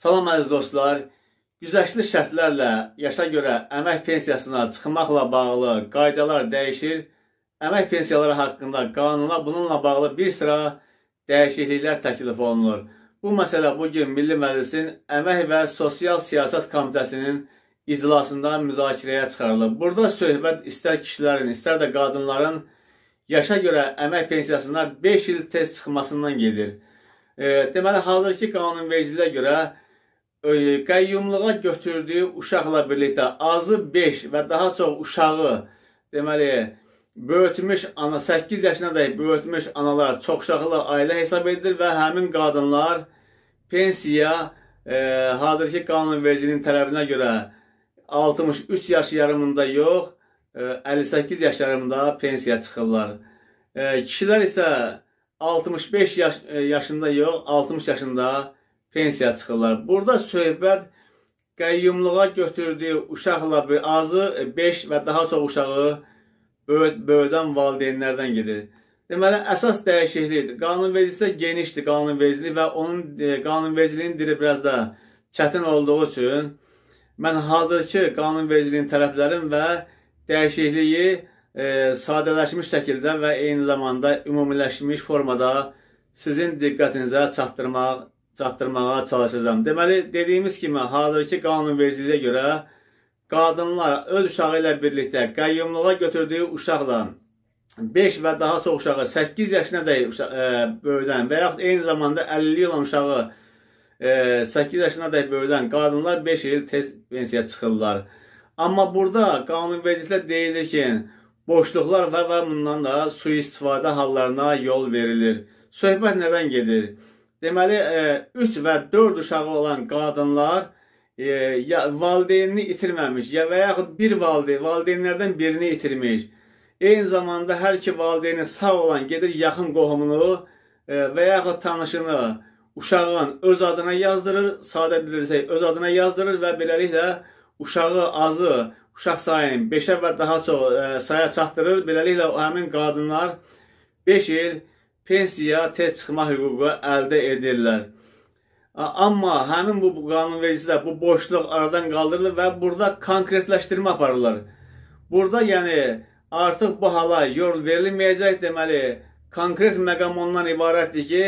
Salam əziz dostlar. Güzəştli şərtlərlə yaşa görə əmək pensiyasına çıxmaqla bağlı qaydalar dəyişir. Əmək pensiyaları haqqında qanuna bununla bağlı bir sıra dəyişikliklər təklif olunur. Bu məsələ bu gün Milli Məclisin Əmək və Sosial Siyasət Komitəsinin iclasında müzakirəyə çıxarılıb. Burada söhbət istər kişilərin, istər də qadınların yaşa görə əmək pensiyasına 5 il tez çıxmasından gedir. E, deməli, hazırki qanunvericiliyə görə qəyyumluğa götürdüyü uşaqla birlikdə azı 5 və daha çox uşağı, deməli, böyütmüş ana 8 yaşına dək böyütmüş analar çoxuşaqlı ailə hesab edilir və həmin qadınlar pensiya e, hazırki qanunvericinin tələbinə görə 63 yaş yarımında yox, e, 58 yaş yarımında pensiya çıxırlar. E, kişilər isə 65 yaş, e, yaşında yox, 60 yaşında pensiya çıxırlar. Burada söhbət qəyyumluğa götürdüyü uşaqla bir azı 5 e, və daha çox uşağı böyüdən valideynlərdən gedir. Deməli, əsas dəyişiklikdir. Qanunvericilikdə genişdir qanunvericilik və onun e, qanunvericiliyin dili biraz da çətin olduğu üçün mən hazırki qanunvericiliyin tərəflərin və dəyişikliyi e, sadələşmiş şəkildə və eyni zamanda ümumiləşmiş formada sizin diqqətinizə çatdırmaq çatdırmağa çalışacağım. Deməli, dediyimiz kimi, hazırki qanunvericiliyə görə qadınlar öz uşağı ilə birlikdə qəyyumluğa götürdüyü uşaqla 5 və daha çox uşağı 8 yaşına dək ə, e, böyüdən və yaxud eyni zamanda 50 ilə uşağı e, ə, 8 yaşına dək böyüdən qadınlar 5 il tez pensiyaya çıxırlar. Amma burada qanunvericilikdə deyilir ki, boşluqlar var və bundan da sui-istifadə hallarına yol verilir. Söhbət nədən gedir? deməli 3 e, və 4 uşağı olan qadınlar e, ya valideynini itirməmiş, ya və yaxud bir valideyn, valideynlərdən birini itirmiş. Eyni zamanda hər iki valideyni sağ olan gedir yaxın qohumunu e, və yaxud tanışını uşağın öz adına yazdırır, sadə bilirsək öz adına yazdırır və beləliklə uşağı azı, uşaq sayını 5-ə və daha çox e, saya çatdırır. Beləliklə həmin qadınlar 5 il pensiyaya tez çıxma hüququ əldə edirlər. Amma həmin bu qanunvericiliyə bu boşluq aradan qaldırılır və burada konkretləşdirmə aparılır. Burada yəni artıq bu hala yol verilməyəcək deməli, konkret məqam ondan ibarətdir ki,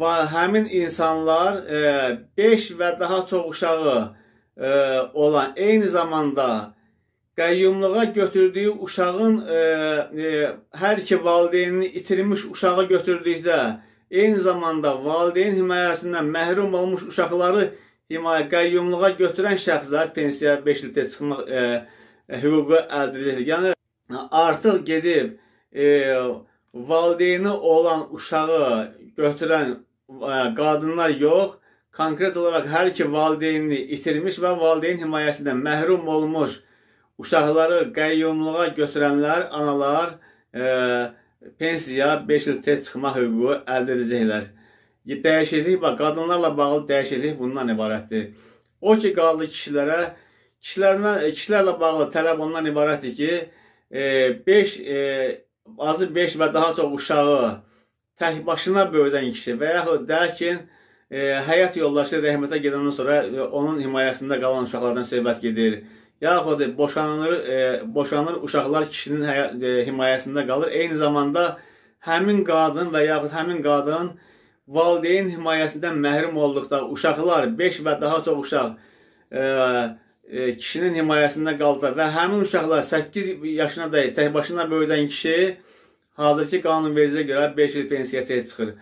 və həmin insanlar 5 e, və daha çox uşağı e, olan eyni zamanda qəyyumluğa götürdüyü uşağın e, e, hər iki valideynini itirmiş uşağı götürdükdə, eyni zamanda valideyn himayəsindən məhrum olmuş uşaqları himayə qəyyumluğa götürən şəxslər pensiya 5 ildə çıxmaq e, e, hüququ əldə edir. Yəni artıq gedib e, valideyni olan uşağı götürən e, qadınlar yox, konkret olaraq hər iki valideynini itirmiş və valideyn himayəsindən məhrum olmuş Uşaqları qəyyumluğa götürənlər analar e, pensiya 5 il tez çıxma hüququ əldə edəcəklər. Dəyişiklik və qadınlarla bağlı dəyişiklik bundan ibarətdir. O ki, qaldı kişilərə, kişilərlə, e, kişilərlə bağlı tələb ondan ibarətdir ki, 5 e, e, azı 5 və daha çox uşağı tək başına böyüdən kişi və yaxud dəkin e, həyat yoldaşı rəhmətə gedəndən sonra e, onun himayəsində qalan uşaqlardan söhbət gedir yaxud boşanır, e, boşanır uşaqlar kişinin həyə, e, himayəsində qalır. Eyni zamanda həmin qadın və yaxud həmin qadın valideyn himayəsindən məhrum olduqda uşaqlar 5 və daha çox uşaq e, e, kişinin himayəsində qaldıqda və həmin uşaqlar 8 yaşına dək tək başına böyüdən kişi hazırki qanunvericiliyə görə 5 il pensiyaya çıxır.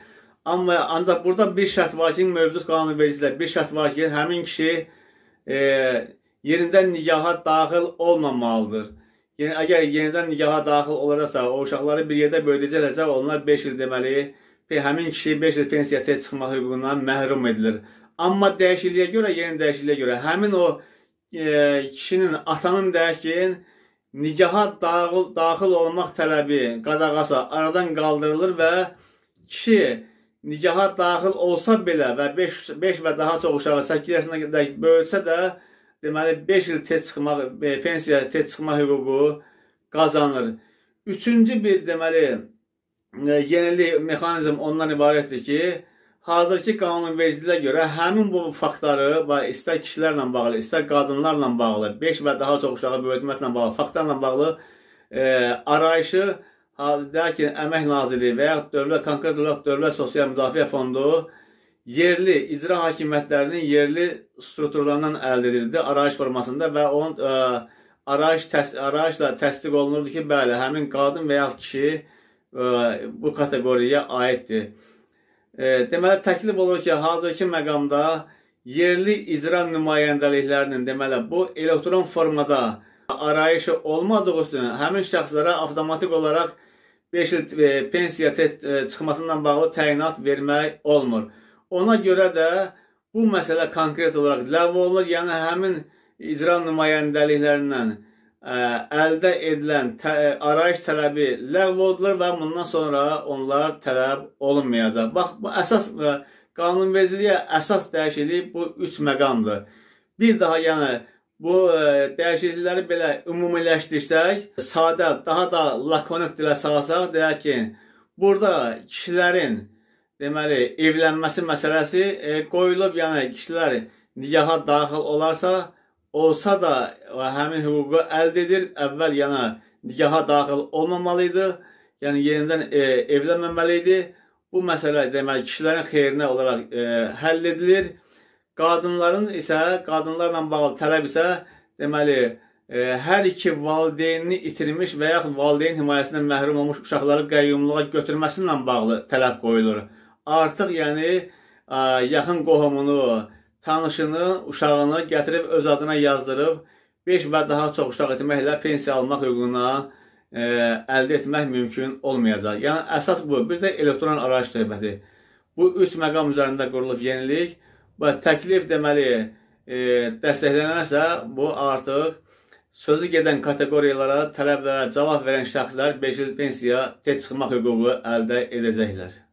Amma ancaq burada bir şərt var ki, mövcud qanunvericilikdə bir şərt var ki, həmin kişi e, yenidən nikaha daxil olmamalıdır. Yəni, əgər yenidən nikaha daxil olarsa, o uşaqları bir yerdə böyüdəcəklərsə, onlar 5 il deməli, həmin kişi 5 il pensiyaya çıxmaq hüququndan məhrum edilir. Amma dəyişikliyə görə, yeni dəyişikliyə görə həmin o e, kişinin, atanın deyək ki, nikaha daxil, daxil olmaq tələbi qadağasa aradan qaldırılır və kişi nikaha daxil olsa belə və 5 və daha çox uşağı 8 yaşında böyütsə də deməli 5 il tez çıxmaq, e, pensiyaya tez çıxma hüququ qazanır. Üçüncü bir deməli e, yenilik mexanizm ondan ibarətdir ki, hazırki qanunvericiliyə görə həmin bu faktları və istər kişilərlə bağlı, istər qadınlarla bağlı, 5 və daha çox uşağı böyütməklə bağlı, faktlarla bağlı e, arayışı deyək ki, Əmək Nazirliyi və ya Dövlət Konkret Dövlət Dövlət Sosial Müdafiə Fondu e, yerli icra hakimiyyətlərinin yerli strukturlarından əldə edildi arayış formasında və onun ə, e, arayış təs arayışla təsdiq olunurdu ki, bəli, həmin qadın və ya kişi ə, e, bu kateqoriyaya aiddir. E, deməli təklif olur ki, hazırki məqamda yerli icra nümayəndəliklərinin deməli bu elektron formada arayışı olmadığı üçün həmin şəxslərə avtomatik olaraq 5 il e, pensiya e, çıxmasından bağlı təyinat vermək olmur. Ona görə də bu məsələ konkret olaraq ləv olunur, yəni həmin icra nümayəndəliklərindən ə, e, əldə edilən tə, e, arayış tələbi ləğv olunur və bundan sonra onlar tələb olunmayacaq. Bax, bu əsas ə, e, qanunvericiliyə əsas dəyişiklik bu üç məqamdır. Bir daha yəni bu ə, dəyişiklikləri belə ümumiləşdirsək, sadə, daha da lakonik dilə salsaq, deyək ki, burada kişilərin deməli, evlənməsi məsələsi e, qoyulub, yəni kişilər nigaha daxil olarsa, olsa da e, həmin hüququ əldə edir. Əvvəl yana yəni nigaha daxil olmamalı idi. Yəni yenidən e, evlənməməli idi. Bu məsələ deməli kişilərin xeyrinə olaraq e, həll edilir. Qadınların isə qadınlarla bağlı tələb isə deməli e, hər iki valideynini itirmiş və yaxud valideyn himayəsindən məhrum olmuş uşaqları qəyyumluğa götürməsi ilə bağlı tələb qoyulur artıq yəni ə, yaxın qohumunu, tanışını, uşağını gətirib öz adına yazdırıb 5 və daha çox uşaq etməklə pensiya almaq hüququna ə, e, əldə etmək mümkün olmayacaq. Yəni əsas bu. Bir də elektron arayış növbəti. Bu üç məqam üzərində qurulub yenilik və təklif deməli ə, e, dəstəklənərsə bu artıq sözü gedən kateqoriyalara, tələblərə cavab verən şəxslər 5 il pensiya tez çıxmaq hüququ əldə edəcəklər.